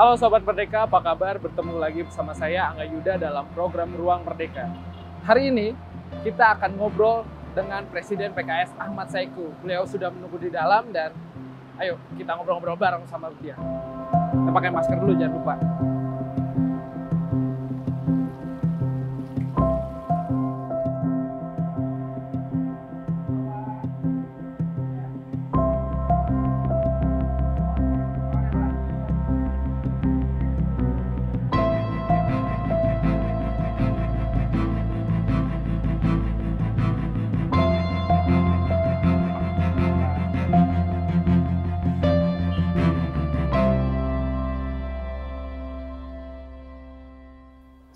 Halo Sobat Merdeka, apa kabar? Bertemu lagi bersama saya Angga Yuda dalam program Ruang Merdeka. Hari ini kita akan ngobrol dengan Presiden PKS Ahmad Saiku. Beliau sudah menunggu di dalam dan ayo kita ngobrol-ngobrol bareng sama dia. Kita pakai masker dulu jangan lupa.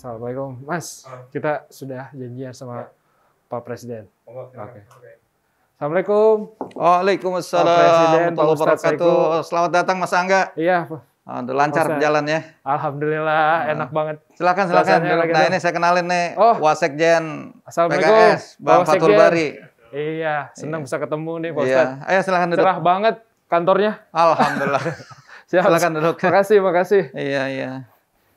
Assalamualaikum, Mas. Ah. Kita sudah janjian sama ya. Pak Presiden. Oh, Oke. Okay. Assalamualaikum. Waalaikumsalam. Pak Presiden, Pak Selamat datang Mas Angga. Iya. Aduh, lancar Masa, ya. Alhamdulillah, nah. enak banget. Silakan, silakan. Nah, ini saya kenalin nih, oh. Wasekjen PKS, Bang Fatul Bari. Iya, senang iya. bisa ketemu nih Pak iya. Iya. Ayo silakan duduk. Cerah banget kantornya. Alhamdulillah. Silakan duduk. Makasih, makasih. Iya, iya.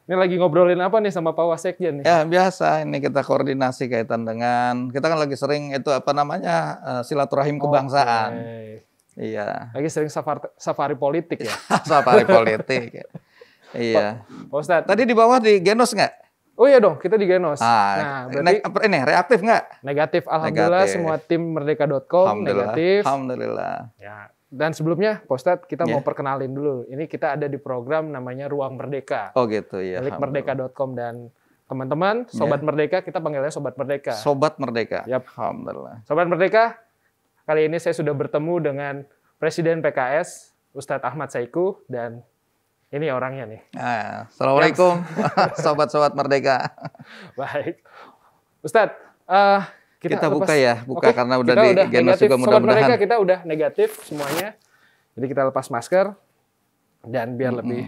Ini lagi ngobrolin apa nih sama Pak Wasekjen nih? Ya biasa, ini kita koordinasi kaitan dengan kita kan lagi sering itu apa namanya uh, silaturahim kebangsaan. Okay. Iya. Lagi sering safari, safari politik ya. safari politik. iya. Pak, Pak Tadi di bawah di Genos nggak? Oh iya dong, kita di Genos. Ah, nah, berarti ini reaktif nggak? Negatif, alhamdulillah negatif. semua tim merdeka.com negatif. Alhamdulillah. Ya, dan sebelumnya, Pak Ustadz, kita yeah. mau iya. perkenalin dulu. Ini kita ada di program namanya Ruang Merdeka. Oh gitu ya. Milik merdeka.com dan teman-teman, iya. Sobat yeah. Merdeka, kita panggilnya Sobat Merdeka. Sobat Merdeka. Yap. Alhamdulillah. Sobat Merdeka, kali ini saya sudah bertemu dengan Presiden PKS, Ustadz Ahmad Saiku, dan ini orangnya nih. Ah, Assalamualaikum, sobat-sobat merdeka. Baik, Ustadz, uh, kita, kita lepas. buka ya, buka okay. karena udah kita di udah juga mudah-mudahan. mereka kita udah negatif semuanya. Jadi kita lepas masker dan biar mm -hmm. lebih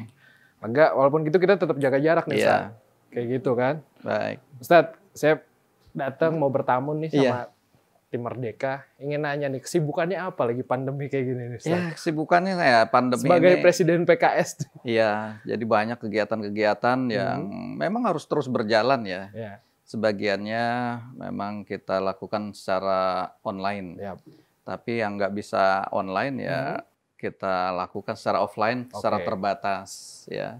lega. Walaupun gitu kita tetap jaga jarak nih, yeah. Kayak gitu kan. Baik. Ustaz, saya datang mau bertamu nih iya. sama yeah. tim Merdeka. Ingin nanya nih, kesibukannya apa lagi pandemi kayak gini nih? Ya, Ustaz? Ya, kesibukannya ya pandemi Sebagai ini, presiden PKS. Iya, jadi banyak kegiatan-kegiatan yang hmm. memang harus terus berjalan ya. Yeah sebagiannya memang kita lakukan secara online. Yep. Tapi yang nggak bisa online ya -hmm. kita lakukan secara offline, okay. secara terbatas ya.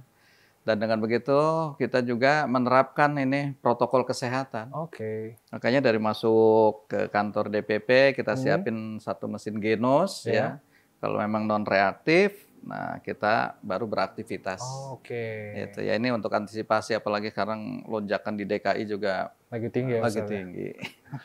Dan dengan begitu kita juga menerapkan ini protokol kesehatan. Oke. Okay. Makanya dari masuk ke kantor DPP kita mm-hmm. siapin satu mesin genos yeah. ya. Kalau memang non reaktif Nah, kita baru beraktivitas. Oh, Oke. Okay. Itu ya ini untuk antisipasi apalagi sekarang lonjakan di DKI juga lagi tinggi ya. Lagi misalnya. tinggi.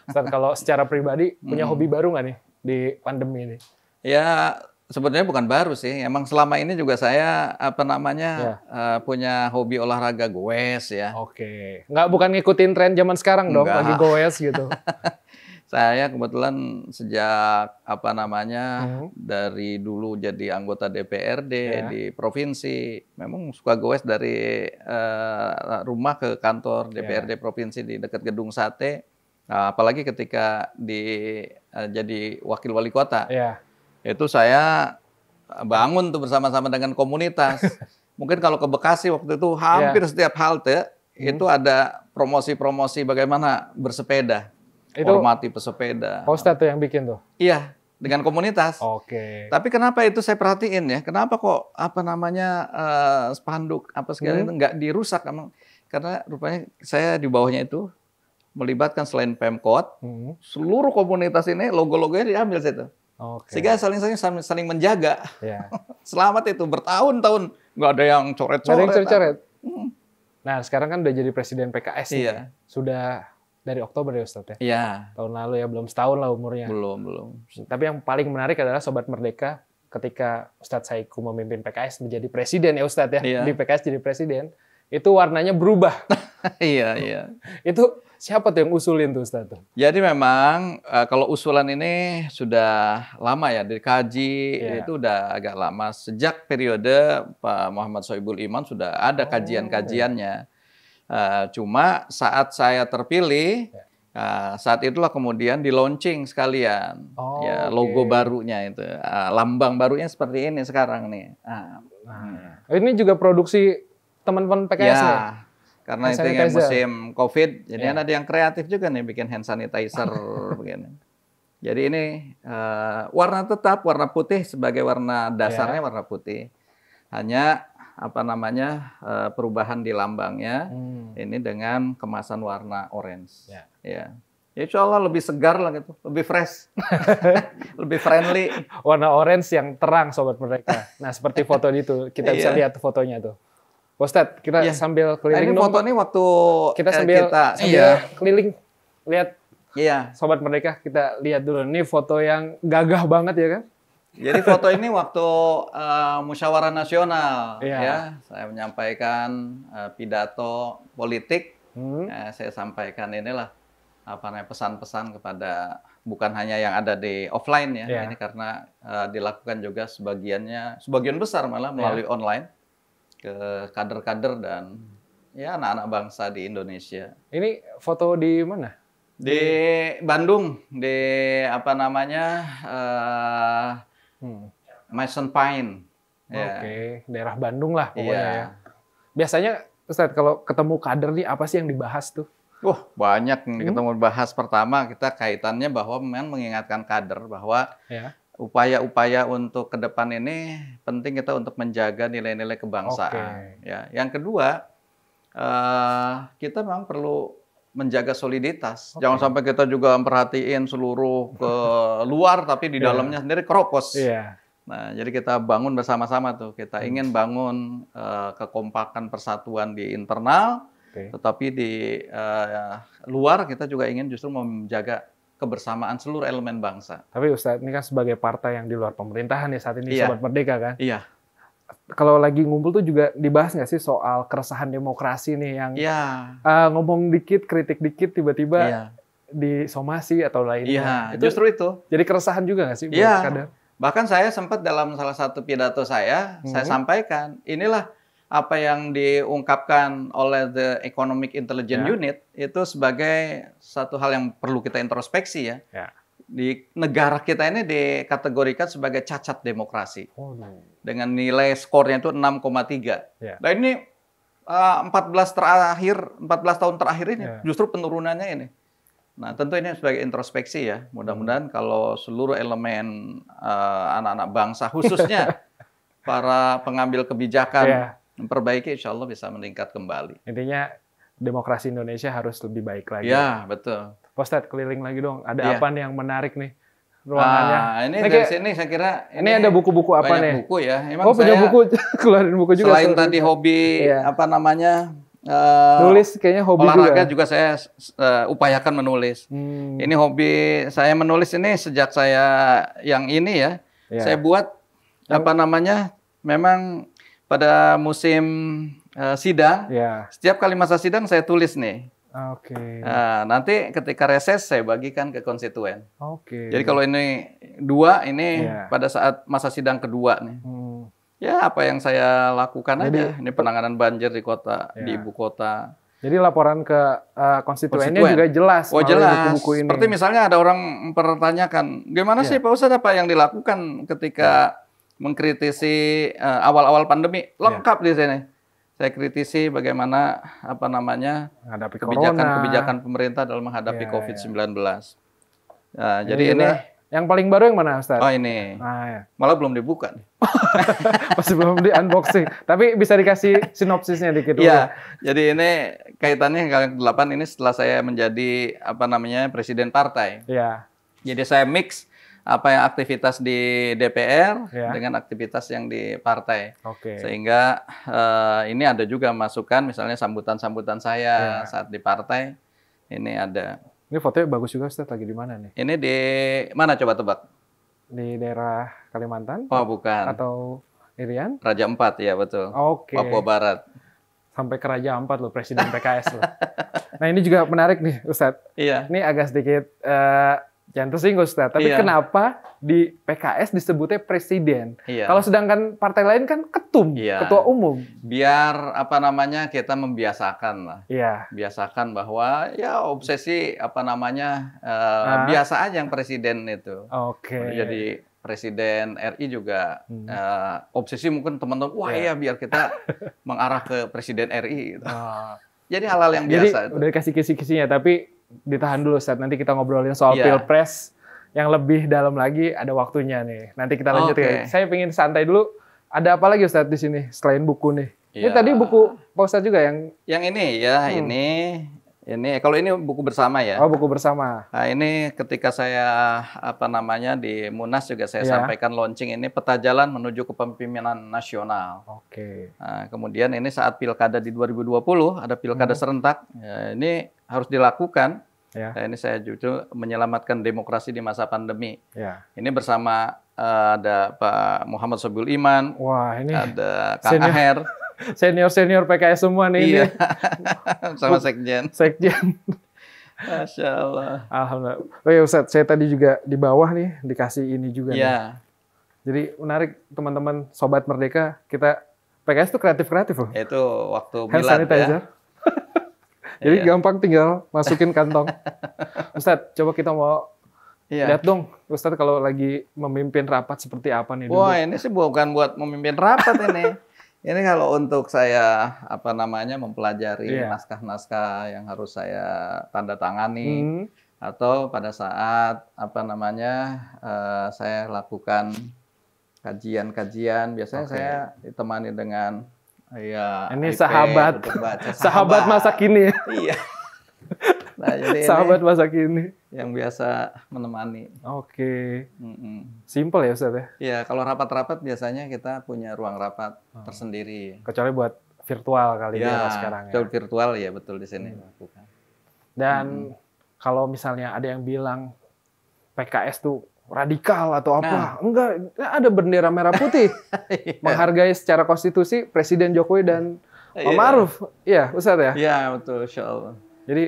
Ustaz, kalau secara pribadi punya hmm. hobi baru nggak nih di pandemi ini? Ya, sebenarnya bukan baru sih. Emang selama ini juga saya apa namanya ya. uh, punya hobi olahraga goes ya. Oke. Okay. Nggak bukan ngikutin tren zaman sekarang dong Enggak. lagi goes gitu. Saya kebetulan sejak apa namanya uh-huh. dari dulu jadi anggota DPRD yeah. di provinsi, memang suka goes dari uh, rumah ke kantor DPRD ya. yeah. provinsi di dekat gedung sate. Nah, apalagi ketika di uh, jadi wakil wali kota, yeah. itu saya bangun tuh bersama-sama dengan komunitas. Mungkin kalau ke Bekasi waktu itu hampir yeah. setiap halte hmm. itu ada promosi-promosi bagaimana bersepeda. Itu hormati pesepeda. Ustadz tuh yang bikin tuh? Iya, dengan komunitas. Oke. Okay. Tapi kenapa itu saya perhatiin ya? Kenapa kok apa namanya uh, spanduk apa segala hmm. itu nggak dirusak? Emang karena rupanya saya di bawahnya itu melibatkan selain pemkot, hmm. seluruh komunitas ini logo-logonya diambil situ. Okay. Sehingga saling-saling saling menjaga. Yeah. Selamat itu bertahun-tahun nggak ada yang coret-coret. coret-coret. Hmm. Nah sekarang kan udah jadi presiden PKS iya. ya? sudah dari Oktober ya Ustadz ya? Iya. Tahun lalu ya, belum setahun lah umurnya. Belum, belum. Tapi yang paling menarik adalah Sobat Merdeka ketika Ustadz Saiku memimpin PKS menjadi presiden ya Ustadz ya? Iya. Di PKS jadi presiden, itu warnanya berubah. iya, iya. Itu siapa tuh yang usulin tuh Ustadz? Jadi memang eh, kalau usulan ini sudah lama ya, dikaji iya. itu udah agak lama. Sejak periode Pak Muhammad Soebul Iman sudah ada kajian-kajiannya. Oh, iya. Uh, cuma saat saya terpilih, uh, saat itulah kemudian di launching sekalian oh, ya, logo barunya itu, uh, lambang barunya seperti ini sekarang nih. Uh, ini juga produksi teman-teman PKS ya. Karena itu yang musim COVID, jadi yeah. ada yang kreatif juga nih bikin hand sanitizer begini. Jadi ini uh, warna tetap warna putih sebagai warna ya. dasarnya yeah. warna putih. Hanya apa namanya uh, perubahan di lambangnya hmm. ini dengan kemasan warna orange. Ya. ya. Ya insya Allah lebih segar lah gitu, lebih fresh, lebih friendly. Warna orange yang terang sobat mereka. Nah seperti foto itu, kita bisa yeah. lihat fotonya tuh. Ustadz, kita yeah. sambil keliling nah, ini foto dong. ini waktu kita eh, sambil, kita, sambil iya. keliling lihat Iya. Sobat mereka kita lihat dulu nih foto yang gagah banget ya kan? Jadi foto ini waktu uh, musyawarah nasional yeah. ya, saya menyampaikan uh, pidato politik. Hmm. Uh, saya sampaikan inilah apa namanya pesan-pesan kepada bukan hanya yang ada di offline ya. Yeah. Ini karena uh, dilakukan juga sebagiannya sebagian besar malah melalui yeah. online ke kader-kader dan ya anak-anak bangsa di Indonesia. Ini foto di mana? Di Bandung, di apa namanya? Uh, Hmm. Mason Pine. Ya. Oke, okay. daerah Bandung lah pokoknya ya. ya. Biasanya Ustadz kalau ketemu kader nih apa sih yang dibahas tuh? Wah, oh, banyak yang hmm? ketemu bahas. Pertama kita kaitannya bahwa memang mengingatkan kader bahwa yeah. upaya-upaya untuk ke depan ini penting kita untuk menjaga nilai-nilai kebangsaan. Okay. Ya. Yang kedua, uh, kita memang perlu menjaga soliditas. Okay. Jangan sampai kita juga memperhatiin seluruh ke luar tapi di yeah. dalamnya sendiri keropos. Yeah. Nah, jadi kita bangun bersama-sama tuh. Kita hmm. ingin bangun uh, kekompakan persatuan di internal, okay. tetapi di uh, luar kita juga ingin justru menjaga kebersamaan seluruh elemen bangsa. Tapi Ustadz, ini kan sebagai partai yang di luar pemerintahan ya saat ini iya. Sobat Merdeka kan? Iya kalau lagi ngumpul tuh juga dibahas nggak sih soal keresahan demokrasi nih yang yeah. Iya. uh, ngomong dikit kritik dikit tiba-tiba yeah. disomasi atau lainnya. Yeah, itu, justru itu. Jadi keresahan juga nggak sih? Iya. Bahkan saya sempat dalam salah satu pidato saya hmm saya sampaikan inilah apa yang diungkapkan oleh the Economic Intelligence yeah. Unit itu sebagai satu hal yang perlu kita introspeksi ya. Yeah di negara kita ini dikategorikan sebagai cacat demokrasi oh, no. Iya. dengan nilai skornya itu 6,3. Yeah. Nah ini uh, eh, 14 terakhir 14 tahun terakhir ini yeah. justru penurunannya ini. Nah tentu ini sebagai introspeksi ya. Mudah-mudahan hmm. kalau seluruh elemen anak eh, anak-anak bangsa khususnya para pengambil kebijakan yeah. memperbaiki, insya Allah bisa meningkat kembali. Intinya demokrasi Indonesia harus lebih baik lagi. Ya betul. Ustadz keliling lagi dong, ada yeah. apa nih yang menarik nih? ruangannya. Ah, ini nah, dari sini saya kira ini, ini ada buku-buku apa nih? buku ya. Emang oh, punya buku keluarin buku juga. Selain tadi itu. hobi yeah. apa namanya? Uh, nulis kayaknya hobi olahraga juga. Ya? juga saya uh, upayakan menulis. Hmm. Ini hobi saya menulis ini sejak saya yang ini ya. Yeah. Saya buat apa namanya? Memang pada musim uh, sidang, yeah. setiap kali masa sidang saya tulis nih. Ah, oke. Okay. Nah, nanti ketika reses saya bagikan ke konstituen. Oke. Okay. Jadi kalau ini dua, ini yeah. pada saat masa sidang kedua nih. Hmm. Ya apa yang saya lakukan Jadi, aja. Ini penanganan banjir di kota, yeah. di ibu kota. Jadi laporan ke uh, konstituennya konstituen. juga jelas. Oh jelas. Buku -buku ini. Seperti misalnya ada orang mempertanyakan, gimana yeah. sih iya. Pak Ustadz apa yang dilakukan ketika yeah. mengkritisi eh, awal-awal uh, pandemi? Iya. Lengkap yeah. di sini saya kritisi bagaimana apa namanya kebijakan-kebijakan pemerintah dalam menghadapi iya, iya. ya, COVID-19. Ya. Nah, jadi iya, ini yang paling baru yang mana Ustaz? Oh ini. Ah, ya. Malah belum dibuka nih. Masih belum di unboxing. Tapi bisa dikasih sinopsisnya dikit dulu. Iya. Ya. Jadi ini kaitannya yang ke-8 ini setelah saya menjadi apa namanya presiden partai. Iya. Jadi saya mix apa yang aktivitas di DPR ya. dengan aktivitas yang di partai. Okay. Sehingga uh, ini ada juga masukan misalnya sambutan-sambutan saya ya. saat di partai ini ada. Ini fotonya bagus juga Ustaz lagi di mana nih? Ini di mana coba tebak? Di daerah Kalimantan? Oh, bukan. Atau Irian? Raja Empat ya betul. Okay. Papua Barat. Sampai ke Raja Empat loh presiden PKS loh. nah, ini juga menarik nih Ustadz. Iya. Ini agak sedikit uh, Jangan tersinggung Ustaz, tapi iya. kenapa di PKS disebutnya presiden? Iya. Kalau sedangkan partai lain kan ketum, iya. ketua umum. Biar apa namanya kita membiasakan lah. Iya. Biasakan bahwa ya obsesi apa namanya uh, nah. biasa aja yang presiden itu. Oke. Okay. Jadi presiden RI juga hmm. uh, obsesi mungkin teman-teman wah iya. ya biar kita mengarah ke presiden RI gitu. Oh. Jadi hal-hal yang biasa. Jadi, itu. udah kasih kisi-kisinya tapi ditahan dulu set. Nanti kita ngobrolin soal yeah. pilpres yang lebih dalam lagi ada waktunya nih. Nanti kita lanjut okay. ya. Saya pingin santai dulu. Ada apa lagi Ustadz di sini selain buku nih? Yeah. Ini iya. tadi buku Pak Ustadz juga yang yang ini ya hmm. ini ini kalau ini buku bersama ya. Oh buku bersama. Nah ini ketika saya apa namanya di Munas juga saya yeah. sampaikan launching ini peta jalan menuju kepemimpinan nasional. Oke. Okay. Nah, kemudian ini saat pilkada di 2020 ada pilkada hmm. serentak. Ya, ini harus dilakukan. Ya. Nah, ini saya jujur menyelamatkan demokrasi di masa pandemi. Ya. Ini bersama uh, ada Pak Muhammad Sobul Iman, Wah, ini ada Kang senior, Aher, senior senior PKS semua nih. Iya, ini. sama sekjen. Sekjen. Masya Allah. Alhamdulillah. Oh ya Ustaz, saya tadi juga di bawah nih dikasih ini juga. Iya. Jadi menarik teman-teman Sobat Merdeka, kita PKS itu kreatif-kreatif loh. Itu waktu Hand ya jadi iya. gampang tinggal masukin kantong. Ustadz, coba kita mau Iya. Lihat dong, Ustadz kalau lagi memimpin rapat seperti apa nih? Dulu? Wah ini sih bukan buat memimpin rapat ini. ini kalau untuk saya apa namanya mempelajari naskah iya. naskah-naskah yang harus saya tanda tangani hmm. atau pada saat apa namanya uh, saya lakukan kajian-kajian biasanya okay. saya ditemani dengan Iya. Ini IP, sahabat. Sahabat. masa kini. Iya. Nah, jadi sahabat masa kini yang biasa menemani. Oke. Mm -mm. Simple ya Ustaz ya? Iya, kalau rapat-rapat biasanya kita punya ruang rapat hmm. tersendiri. Kecuali buat virtual kali ya, ya sekarang ya. virtual ya betul di sini hmm. Dan hmm. kalau misalnya ada yang bilang PKS tuh radikal atau apa. Nah. Enggak, ada bendera merah putih. yeah. Menghargai secara konstitusi Presiden Jokowi dan Pak Maruf. Iya, yeah. Ustaz ya? Iya, yeah, betul, Insya Allah. Jadi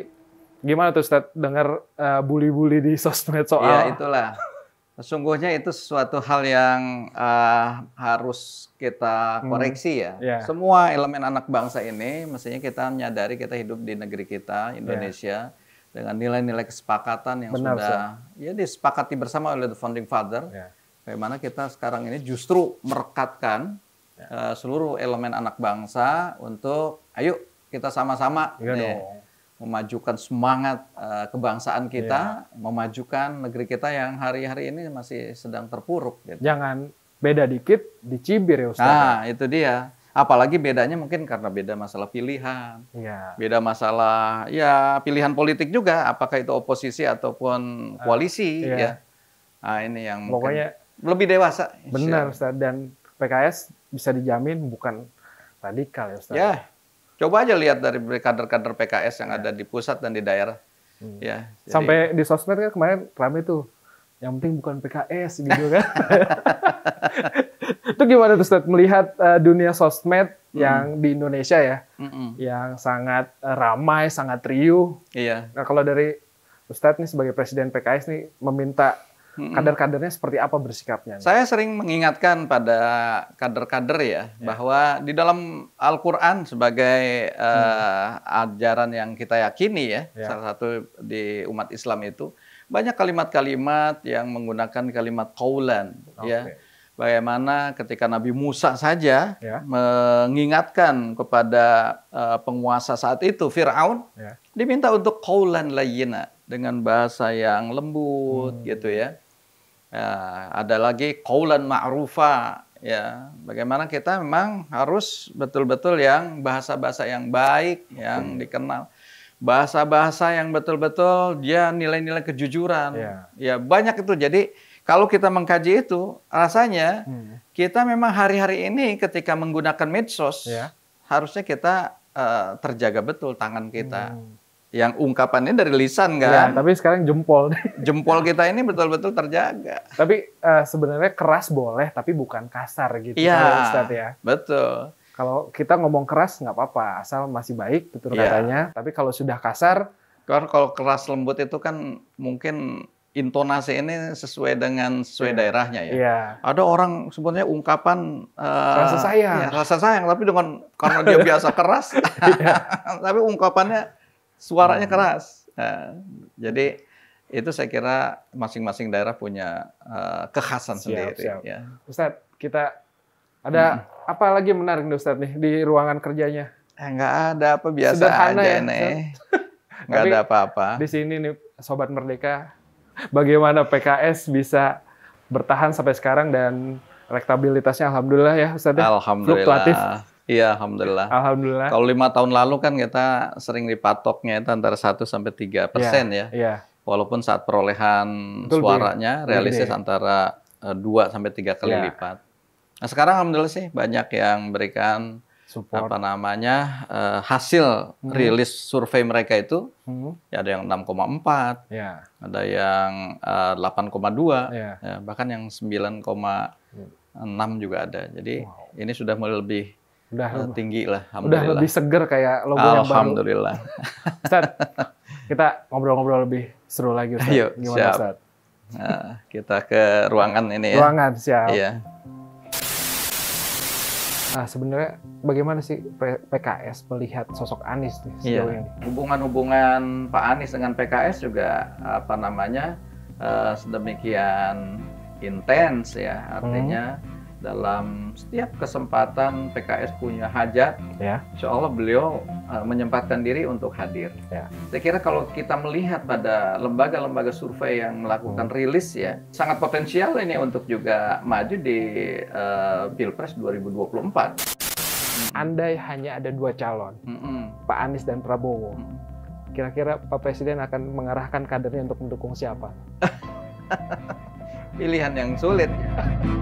gimana tuh Ustaz dengar uh, bully-bully di sosmed soal? Iya, itulah. Sesungguhnya itu sesuatu hal yang uh, harus kita hmm. koreksi ya. Yeah. Semua elemen anak bangsa ini mestinya kita menyadari kita hidup di negeri kita, Indonesia. Yeah dengan nilai-nilai kesepakatan yang Benar, sudah ya disepakati bersama oleh the founding father. Ya. Bagaimana kita sekarang ini justru merekatkan ya. uh, seluruh elemen anak bangsa untuk ayo kita sama-sama ya nih, memajukan semangat uh, kebangsaan kita, ya. memajukan negeri kita yang hari-hari ini masih sedang terpuruk. Gitu. Jangan beda dikit dicibir ya Ustaz. Nah, itu dia. Apalagi bedanya mungkin karena beda masalah pilihan, ya. beda masalah ya pilihan politik juga, apakah itu oposisi ataupun ah, koalisi, uh, ya. ya. Nah ini yang pokoknya lebih dewasa. Benar, iya. Ustaz. dan PKS bisa dijamin bukan radikal ya, Ustaz. Ya, coba aja lihat dari kader-kader PKS yang ya. ada di pusat dan di daerah. Hmm. Ya, jadi... sampai di sosmed kan kemarin ramai tuh yang penting bukan PKS gitu kan. itu gimana tuh Ustaz melihat uh, dunia sosmed hmm. yang di Indonesia ya, hmm. yang sangat eh, ramai, sangat riuh. Iya. Nah kalau dari Ustadz nih sebagai presiden PKS nih meminta kader-kadernya seperti apa bersikapnya? Nih? Saya sering mengingatkan pada kader-kader ya, ya bahwa di dalam Al-Qur'an sebagai uh, ajaran yang kita yakini ya, ya, salah satu di umat Islam itu banyak kalimat-kalimat yang menggunakan kalimat kaulan okay. ya bagaimana ketika Nabi Musa saja ya. mengingatkan kepada uh, penguasa saat itu Firaun ya. diminta untuk kaulan layyina dengan bahasa yang lembut hmm. gitu ya. ya ada lagi kaulan ma'rufa ya bagaimana kita memang harus betul-betul yang bahasa-bahasa yang baik okay. yang dikenal bahasa-bahasa yang betul-betul dia nilai-nilai kejujuran Ya. ya banyak itu jadi kalau kita mengkaji itu, rasanya hmm. kita memang hari-hari ini ketika menggunakan medsos, ya. harusnya kita uh, terjaga betul tangan kita. Hmm. Yang ungkapannya dari lisan ya, kan. Ya, tapi sekarang jempol. Jempol kita ini betul-betul terjaga. Tapi uh, sebenarnya keras boleh, tapi bukan kasar gitu. Iya, ya. betul. Kalau kita ngomong keras nggak apa-apa, asal masih baik betul ya. katanya. Tapi kalau sudah kasar, kalau keras lembut itu kan mungkin intonasi ini sesuai dengan sesuai yeah. daerahnya ya. Yeah. Ada orang sebenarnya ungkapan uh, rasa sayang, ya, rasa sayang, tapi dengan karena dia biasa keras, iya. tapi ungkapannya suaranya hmm. keras. Nah, jadi itu saya kira masing-masing daerah punya uh, kekhasan siap, sendiri. Siap. Ya. Ustadz, kita ada hmm. apa lagi menarik nih Ustadz nih di ruangan kerjanya? Eh, enggak ada apa biasa Sederhana aja ya, nih. Enggak ada apa-apa. Di sini nih Sobat Merdeka bagaimana PKS bisa bertahan sampai sekarang dan elektabilitasnya alhamdulillah ya Ustaz. Ya? Alhamdulillah. Iya, alhamdulillah. Alhamdulillah. Kalau lima tahun lalu kan kita sering dipatoknya itu antara 1 sampai 3 iya, persen ya. Iya. Ya. Walaupun saat perolehan Betul, suaranya ya. realistis ya. antara 2 eh, sampai 3 kali ya. lipat. Nah, sekarang alhamdulillah sih banyak yang berikan. Support. apa namanya uh, hasil hmm. rilis survei mereka itu hmm. ya ada yang 6,4 ya. ada yang uh, eh, 8,2 ya. ya, bahkan yang 9,6 juga ada jadi wow. ini sudah mulai lebih udah uh, tinggi lah udah lebih seger kayak logo yang baru alhamdulillah Ustaz, kita ngobrol-ngobrol lebih seru lagi Ustaz. Ayo, gimana siap. Ustaz? Nah, kita ke ruangan ini ya ruangan siap iya nah sebenarnya bagaimana sih PKS melihat sosok Anies nih iya. sejauh yeah. ini? Hubungan-hubungan Pak Anies dengan PKS juga apa namanya uh, sedemikian intens ya artinya hmm dalam setiap kesempatan PKS punya hajat, ya. insya Allah beliau uh, menyempatkan diri untuk hadir. Ya. Saya kira kalau kita melihat pada lembaga-lembaga survei yang melakukan hmm. rilis ya, sangat potensial ini untuk juga maju di uh, Pilpres 2024. Andai hanya ada dua calon, mm -mm. Pak Anies dan Prabowo, kira-kira mm Pak Presiden akan mengarahkan kadernya untuk mendukung siapa? Pilihan yang sulit. Ya.